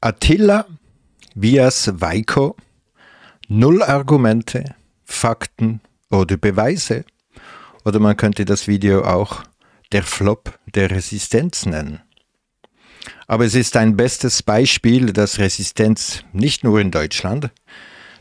Attila Vias Weiko, null Argumente, Fakten oder Beweise. Oder man könnte das Video auch der Flop der Resistenz nennen. Aber es ist ein bestes Beispiel, dass Resistenz nicht nur in Deutschland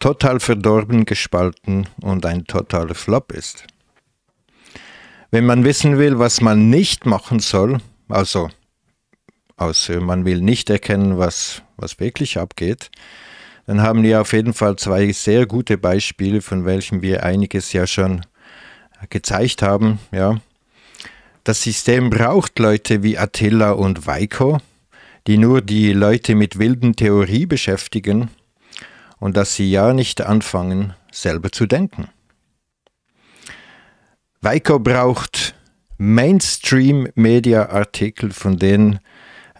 total verdorben, gespalten und ein totaler Flop ist. Wenn man wissen will, was man nicht machen soll, also aus äh, man will nicht erkennen, was, was wirklich abgeht, dann haben wir auf jeden Fall zwei sehr gute Beispiele, von welchen wir einiges ja schon gezeigt haben. Ja. Das System braucht Leute wie Attila und Weiko, die nur die Leute mit wilden Theorie beschäftigen und dass sie ja nicht anfangen, selber zu denken. Weiko braucht Mainstream-Media-Artikel, von denen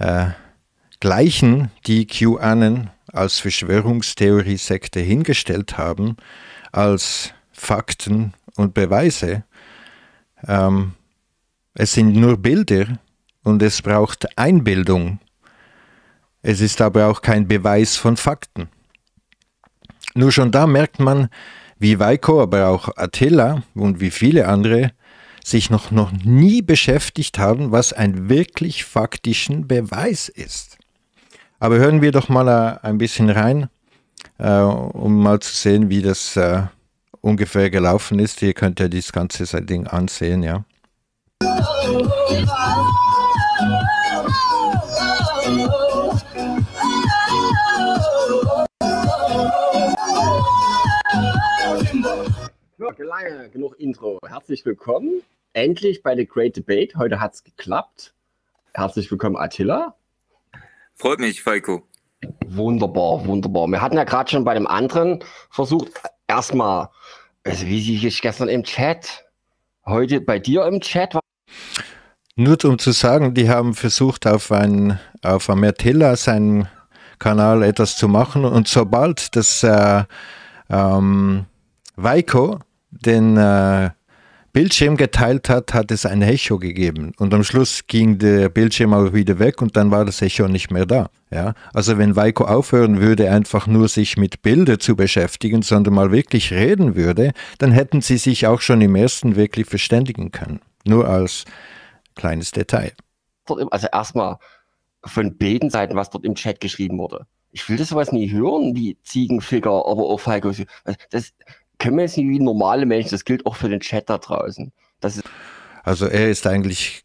äh, Gleichen, die QAnon als Verschwörungstheorie-Sekte hingestellt haben, als Fakten und Beweise. Ähm, es sind nur Bilder und es braucht Einbildung. Es ist aber auch kein Beweis von Fakten. Nur schon da merkt man, wie Weiko, aber auch Attila und wie viele andere sich noch, noch nie beschäftigt haben, was ein wirklich faktischen Beweis ist. Aber hören wir doch mal ein bisschen rein, um mal zu sehen, wie das ungefähr gelaufen ist. Hier könnt ihr das ganze Ding ansehen, ja. Ja, lange genug Intro. Herzlich willkommen. Endlich bei The Great Debate. Heute hat es geklappt. Herzlich willkommen, Attila. Freut mich, Falco. Wunderbar, wunderbar. Wir hatten ja gerade schon bei dem anderen versucht, erstmal, also wie sie ich gestern im Chat, heute bei dir im Chat war. Nur um zu sagen, die haben versucht, auf, ein, auf einem Attila seinen Kanal etwas zu machen und sobald das äh, ähm, Weiko den äh, Bildschirm geteilt hat, hat es ein Echo gegeben. Und am Schluss ging der Bildschirm auch wieder weg und dann war das Echo nicht mehr da. Ja? Also wenn Weiko aufhören würde, einfach nur sich mit Bildern zu beschäftigen, sondern mal wirklich reden würde, dann hätten sie sich auch schon im ersten wirklich verständigen können. Nur als kleines Detail. Also erstmal von beiden Seiten, was dort im Chat geschrieben wurde. Ich will das sowas nie hören, die Ziegenficker, aber auch Falco. Das, können wir jetzt nicht wie normale Menschen, das gilt auch für den Chat da draußen. also er ist eigentlich,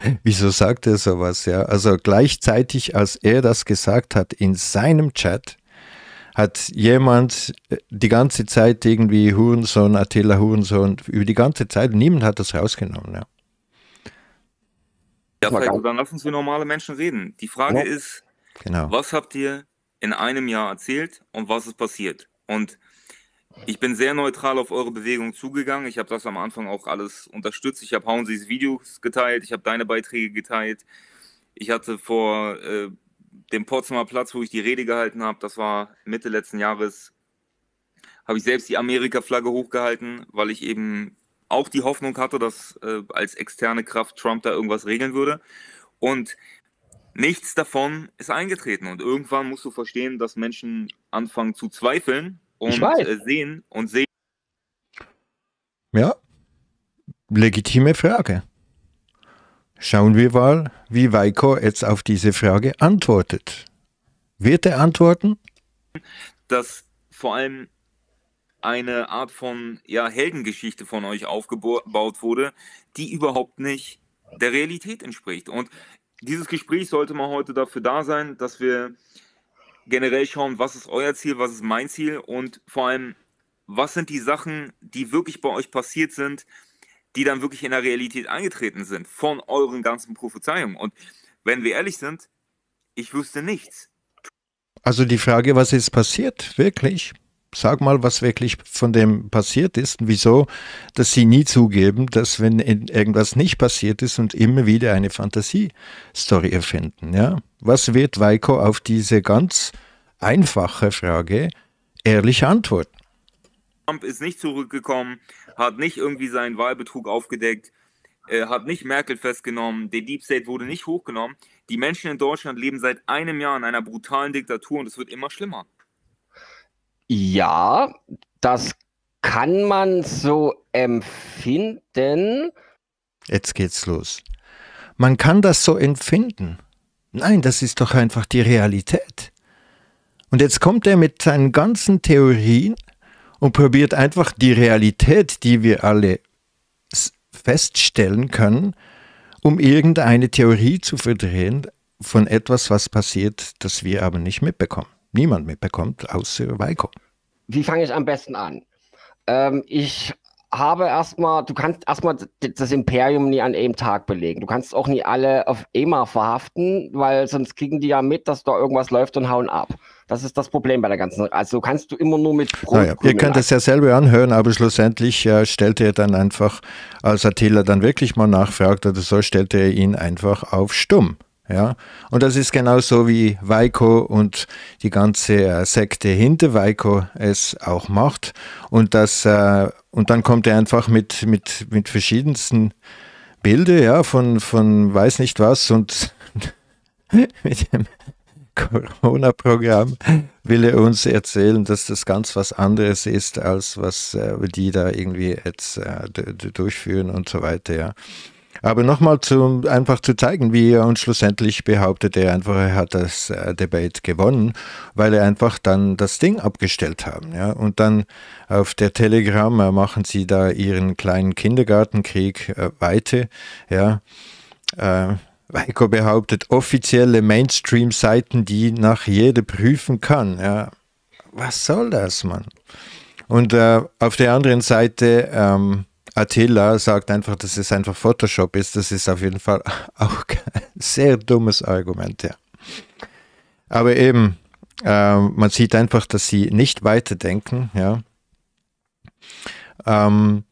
wieso sagt er sowas, ja? Also gleichzeitig, als er das gesagt hat in seinem Chat, hat jemand äh, die ganze Zeit irgendwie Hurensohn, Attila Hurensohn, über die ganze Zeit, niemand hat das rausgenommen, ja. Ja, also dann lass uns wie normale Menschen reden. Die Frage ja. ist, genau. was habt ihr in einem Jahr erzählt und was ist passiert? Und ich bin sehr neutral auf eure Bewegung zugegangen. Ich habe das am Anfang auch alles unterstützt. Ich habe Hounsies Videos geteilt, ich habe deine Beiträge geteilt. Ich hatte vor äh, dem Potsdamer Platz, wo ich die Rede gehalten habe, das war Mitte letzten Jahres, habe ich selbst die Amerika-Flagge hochgehalten, weil ich eben auch die Hoffnung hatte, dass äh, als externe Kraft Trump da irgendwas regeln würde. Und nichts davon ist eingetreten. Und irgendwann musst du verstehen, dass Menschen anfangen zu zweifeln und äh, sehen und sehen. Ja, legitime Frage. Schauen wir mal, wie Weiko jetzt auf diese Frage antwortet. Wird er antworten? Dass vor allem eine Art von ja, Heldengeschichte von euch aufgebaut wurde, die überhaupt nicht der Realität entspricht. Und dieses Gespräch sollte mal heute dafür da sein, dass wir generell schauen, was ist euer Ziel, was ist mein Ziel und vor allem, was sind die Sachen, die wirklich bei euch passiert sind, die dann wirklich in der Realität eingetreten sind von euren ganzen Prophezeiungen. Und wenn wir ehrlich sind, ich wüsste nichts. Also die Frage, was ist passiert, wirklich? sag mal, was wirklich von dem passiert ist und wieso, dass sie nie zugeben, dass wenn irgendwas nicht passiert ist und immer wieder eine Fantasiestory erfinden. Ja? Was wird Weiko auf diese ganz einfache Frage ehrlich antworten? Trump ist nicht zurückgekommen, hat nicht irgendwie seinen Wahlbetrug aufgedeckt, äh, hat nicht Merkel festgenommen, der Deep State wurde nicht hochgenommen. Die Menschen in Deutschland leben seit einem Jahr in einer brutalen Diktatur und es wird immer schlimmer. Ja, das kann man so empfinden. Jetzt geht's los. Man kann das so empfinden. Nein, das ist doch einfach die Realität. Und jetzt kommt er mit seinen ganzen Theorien und probiert einfach die Realität, die wir alle feststellen können, um irgendeine Theorie zu verdrehen von etwas, was passiert, das wir aber nicht mitbekommen niemand mitbekommt, außer Weiko. Wie fange ich am besten an? Ähm, ich habe erstmal, du kannst erstmal das Imperium nie an einem Tag belegen. Du kannst auch nie alle auf EMA verhaften, weil sonst kriegen die ja mit, dass da irgendwas läuft und hauen ab. Das ist das Problem bei der ganzen. Also kannst du immer nur mit. Naja, ihr könnt es ja selber anhören, aber schlussendlich äh, stellte er dann einfach, als Attila dann wirklich mal nachfragt oder so, stellte er ihn einfach auf stumm. Ja? Und das ist genauso wie Weiko und die ganze äh, Sekte hinter Weiko es auch macht. Und, das, äh, und dann kommt er einfach mit, mit, mit verschiedensten Bildern ja, von, von weiß nicht was und mit dem Corona-Programm will er uns erzählen, dass das ganz was anderes ist, als was äh, die da irgendwie jetzt durchführen und so weiter. Ja. Aber nochmal zu, einfach zu zeigen, wie er uns schlussendlich behauptet, er einfach, er hat das äh, Debate gewonnen, weil er einfach dann das Ding abgestellt haben. Ja? Und dann auf der Telegram äh, machen sie da ihren kleinen Kindergartenkrieg äh, weiter. Ja? Äh, Weiko behauptet, offizielle Mainstream-Seiten, die nach jeder prüfen kann. Ja? Was soll das, Mann? Und äh, auf der anderen Seite, ähm, Attila sagt einfach, dass es einfach Photoshop ist. Das ist auf jeden Fall auch ein sehr dummes Argument, ja. Aber eben, ähm, man sieht einfach, dass sie nicht weiterdenken, ja. Ähm,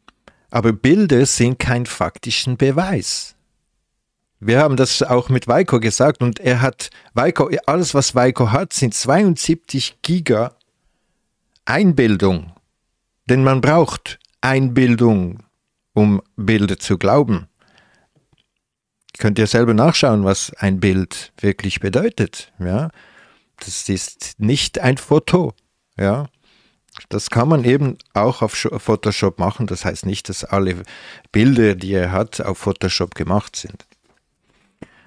aber Bilder sind kein faktischen Beweis. Wir haben das auch mit Weiko gesagt und er hat, Weiko, alles was Weiko hat, sind 72 Giga Einbildung. Denn man braucht Einbildung, um Bilder zu glauben. Könnt ihr selber nachschauen, was ein Bild wirklich bedeutet. Ja? Das ist nicht ein Foto. Ja? Das kann man eben auch auf Photoshop machen. Das heißt nicht, dass alle Bilder, die er hat, auf Photoshop gemacht sind.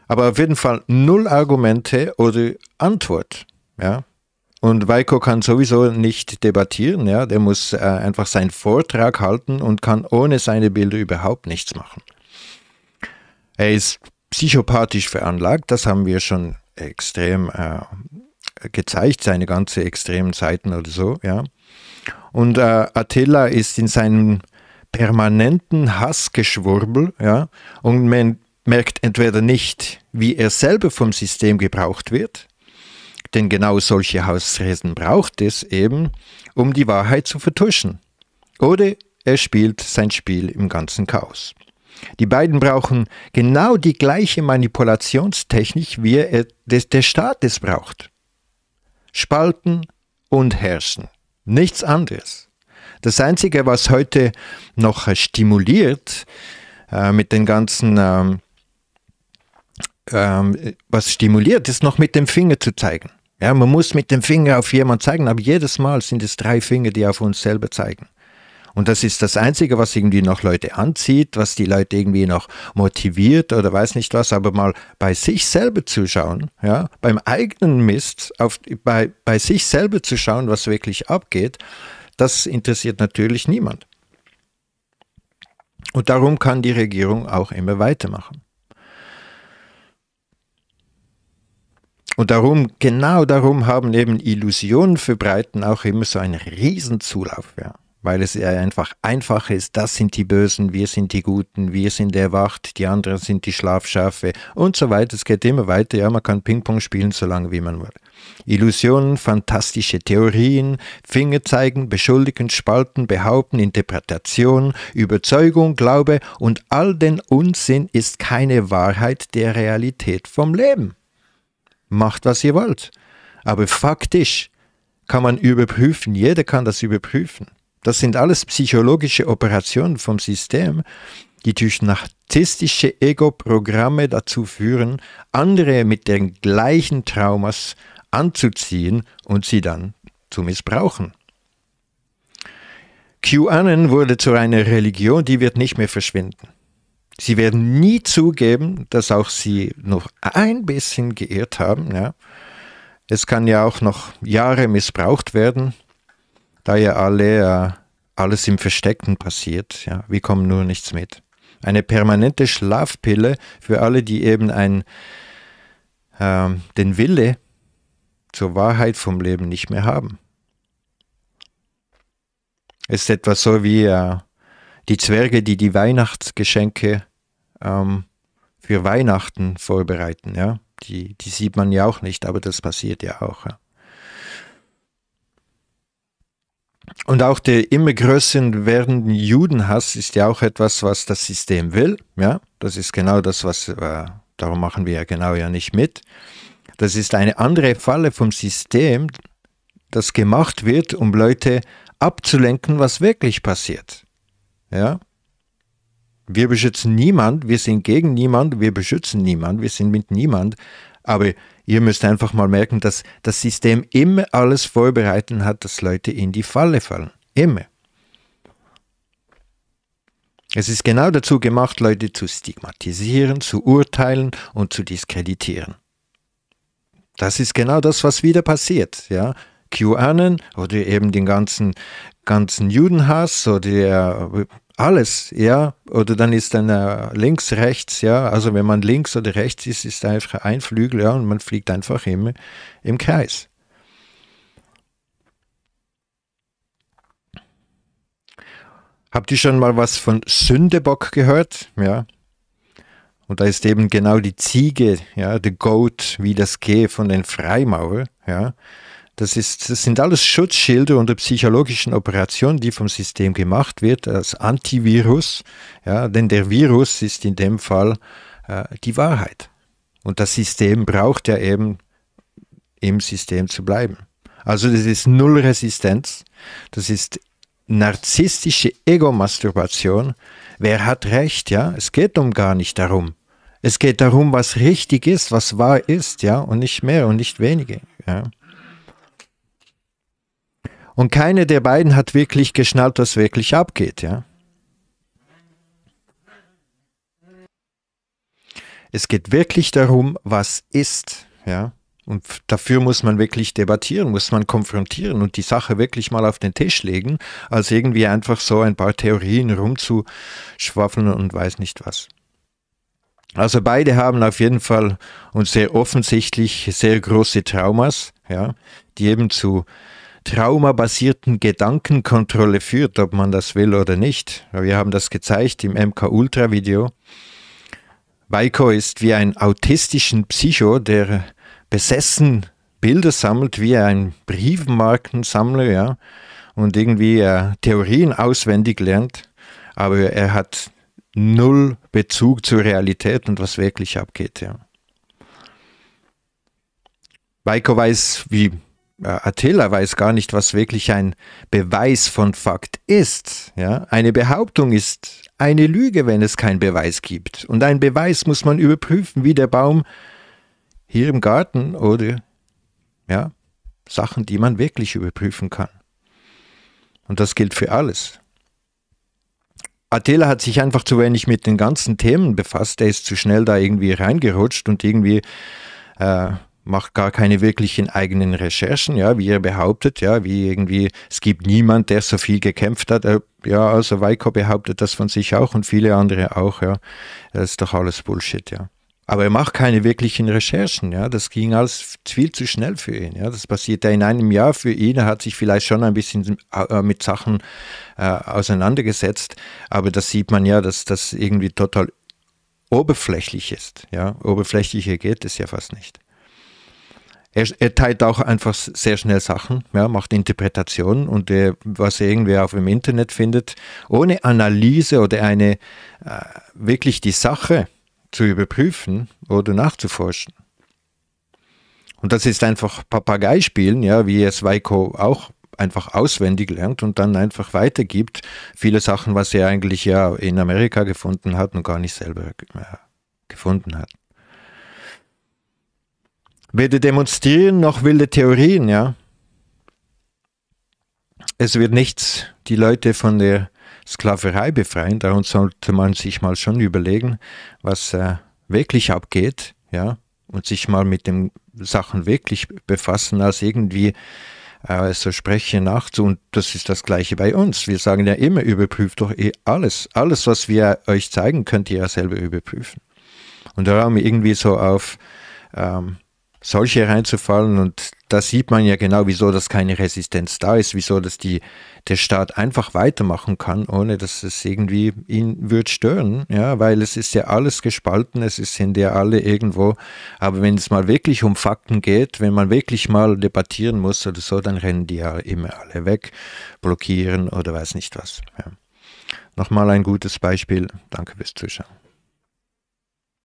Aber auf jeden Fall null Argumente oder Antwort. Ja? Und Weiko kann sowieso nicht debattieren, ja, der muss äh, einfach seinen Vortrag halten und kann ohne seine Bilder überhaupt nichts machen. Er ist psychopathisch veranlagt, das haben wir schon extrem äh, gezeigt, seine ganzen extremen Seiten oder so, ja. Und äh, Attila ist in seinem permanenten Hassgeschwurbel, ja, und man merkt entweder nicht, wie er selber vom System gebraucht wird, denn genau solche Hausresen braucht es eben, um die Wahrheit zu vertuschen. Oder er spielt sein Spiel im ganzen Chaos. Die beiden brauchen genau die gleiche Manipulationstechnik, wie er, der Staat es braucht. Spalten und herrschen. Nichts anderes. Das Einzige, was heute noch stimuliert äh, mit den ganzen, ähm, ähm, was stimuliert, ist noch mit dem Finger zu zeigen. Ja, man muss mit dem Finger auf jemanden zeigen, aber jedes Mal sind es drei Finger, die auf uns selber zeigen. Und das ist das Einzige, was irgendwie noch Leute anzieht, was die Leute irgendwie noch motiviert oder weiß nicht was, aber mal bei sich selber zu schauen, ja, beim eigenen Mist, auf, bei, bei sich selber zu schauen, was wirklich abgeht, das interessiert natürlich niemand. Und darum kann die Regierung auch immer weitermachen. Und darum, genau darum haben eben Illusionen verbreiten auch immer so einen Riesenzulauf, ja. Weil es einfach einfach ist, das sind die Bösen, wir sind die Guten, wir sind erwacht, die anderen sind die Schlafschafe und so weiter. Es geht immer weiter, ja, man kann Ping-Pong spielen, so lange wie man will. Illusionen, fantastische Theorien, Finger zeigen, beschuldigen, spalten, behaupten, Interpretation, Überzeugung, Glaube und all den Unsinn ist keine Wahrheit der Realität vom Leben macht, was ihr wollt. Aber faktisch kann man überprüfen, jeder kann das überprüfen. Das sind alles psychologische Operationen vom System, die durch narzisstische Ego-Programme dazu führen, andere mit den gleichen Traumas anzuziehen und sie dann zu missbrauchen. QAnon wurde zu einer Religion, die wird nicht mehr verschwinden. Sie werden nie zugeben, dass auch sie noch ein bisschen geirrt haben. Ja. Es kann ja auch noch Jahre missbraucht werden, da ja alle, äh, alles im Versteckten passiert. Ja. Wir kommen nur nichts mit. Eine permanente Schlafpille für alle, die eben ein, äh, den Wille zur Wahrheit vom Leben nicht mehr haben. Es ist etwas so wie äh, die Zwerge, die die Weihnachtsgeschenke ähm, für Weihnachten vorbereiten, ja. Die, die sieht man ja auch nicht, aber das passiert ja auch. Ja? Und auch der immer größer werdende Judenhass ist ja auch etwas, was das System will. Ja, das ist genau das, was äh, darum machen wir ja genau ja nicht mit. Das ist eine andere Falle vom System, das gemacht wird, um Leute abzulenken, was wirklich passiert. Ja, wir beschützen niemand, wir sind gegen niemand, wir beschützen niemand, wir sind mit niemand. Aber ihr müsst einfach mal merken, dass das System immer alles vorbereiten hat, dass Leute in die Falle fallen. Immer. Es ist genau dazu gemacht, Leute zu stigmatisieren, zu urteilen und zu diskreditieren. Das ist genau das, was wieder passiert. Ja? QAnon oder eben den ganzen, ganzen Judenhass oder äh, alles, ja, oder dann ist dann äh, links, rechts, ja, also wenn man links oder rechts ist, ist einfach ein Flügel, ja, und man fliegt einfach immer im Kreis. Habt ihr schon mal was von Sündebock gehört? Ja. Und da ist eben genau die Ziege, ja, the Goat, wie das Geh von den Freimaurer, ja. Das, ist, das sind alles Schutzschilde unter psychologischen Operationen, die vom System gemacht wird, als Antivirus. Ja, denn der Virus ist in dem Fall äh, die Wahrheit. Und das System braucht ja eben im System zu bleiben. Also das ist Nullresistenz. Das ist narzisstische Ego-Masturbation. Wer hat recht, ja? Es geht um gar nicht darum. Es geht darum, was richtig ist, was wahr ist, ja, und nicht mehr und nicht weniger, ja. Und keine der beiden hat wirklich geschnallt, was wirklich abgeht, ja. Es geht wirklich darum, was ist, ja. Und dafür muss man wirklich debattieren, muss man konfrontieren und die Sache wirklich mal auf den Tisch legen, als irgendwie einfach so ein paar Theorien rumzuschwaffeln und weiß nicht was. Also beide haben auf jeden Fall und sehr offensichtlich sehr große Traumas, ja, die eben zu traumabasierten Gedankenkontrolle führt, ob man das will oder nicht. Wir haben das gezeigt im MK Ultra Video. Weiko ist wie ein autistischen Psycho, der besessen Bilder sammelt, wie ein Briefmarkensammler, ja, und irgendwie äh, Theorien auswendig lernt, aber er hat null Bezug zur Realität und was wirklich abgeht, ja. Weiko weiß, wie äh, Attila weiß gar nicht, was wirklich ein Beweis von Fakt ist. Ja? Eine Behauptung ist eine Lüge, wenn es keinen Beweis gibt. Und einen Beweis muss man überprüfen, wie der Baum hier im Garten oder ja, Sachen, die man wirklich überprüfen kann. Und das gilt für alles. Attila hat sich einfach zu wenig mit den ganzen Themen befasst. Er ist zu schnell da irgendwie reingerutscht und irgendwie äh, macht gar keine wirklichen eigenen Recherchen, ja, wie er behauptet, ja, wie irgendwie, es gibt niemand, der so viel gekämpft hat, äh, ja, also Weiko behauptet das von sich auch und viele andere auch, ja, das ist doch alles Bullshit, ja. Aber er macht keine wirklichen Recherchen, ja, das ging alles viel zu schnell für ihn, ja, das passiert ja in einem Jahr für ihn, er hat sich vielleicht schon ein bisschen äh, äh, mit Sachen äh, auseinandergesetzt, aber das sieht man ja, dass das irgendwie total oberflächlich ist, ja, oberflächlicher geht es ja fast nicht er, er, teilt auch einfach sehr schnell Sachen, ja, macht Interpretationen und äh, was irgendwer auf dem Internet findet, ohne Analyse oder eine äh, wirklich die Sache zu überprüfen oder nachzuforschen. Und das ist einfach Papageispielen, ja, wie es Weiko auch einfach auswendig lernt und dann einfach weitergibt. Viele Sachen, was er eigentlich ja in Amerika gefunden hat und gar nicht selber äh, gefunden hat. Weder demonstrieren noch wilde Theorien, ja. Es wird nichts die Leute von der Sklaverei befreien. Darum sollte man sich mal schon überlegen, was äh, wirklich abgeht, ja, und sich mal mit den Sachen wirklich befassen, als irgendwie äh, so Sprechen nachts. Und das ist das Gleiche bei uns. Wir sagen ja immer, überprüft doch eh alles. Alles, was wir euch zeigen, könnt ihr ja selber überprüfen. Und darum irgendwie so auf ähm, solche reinzufallen. Und da sieht man ja genau, wieso das keine Resistenz da ist, wieso das die, der Staat einfach weitermachen kann, ohne dass es irgendwie ihn wird stören. Ja, weil es ist ja alles gespalten, es sind ja alle irgendwo. Aber wenn es mal wirklich um Fakten geht, wenn man wirklich mal debattieren muss oder so, dann rennen die ja immer alle weg, blockieren oder weiß nicht was. Ja. Nochmal ein gutes Beispiel. Danke fürs Zuschauen.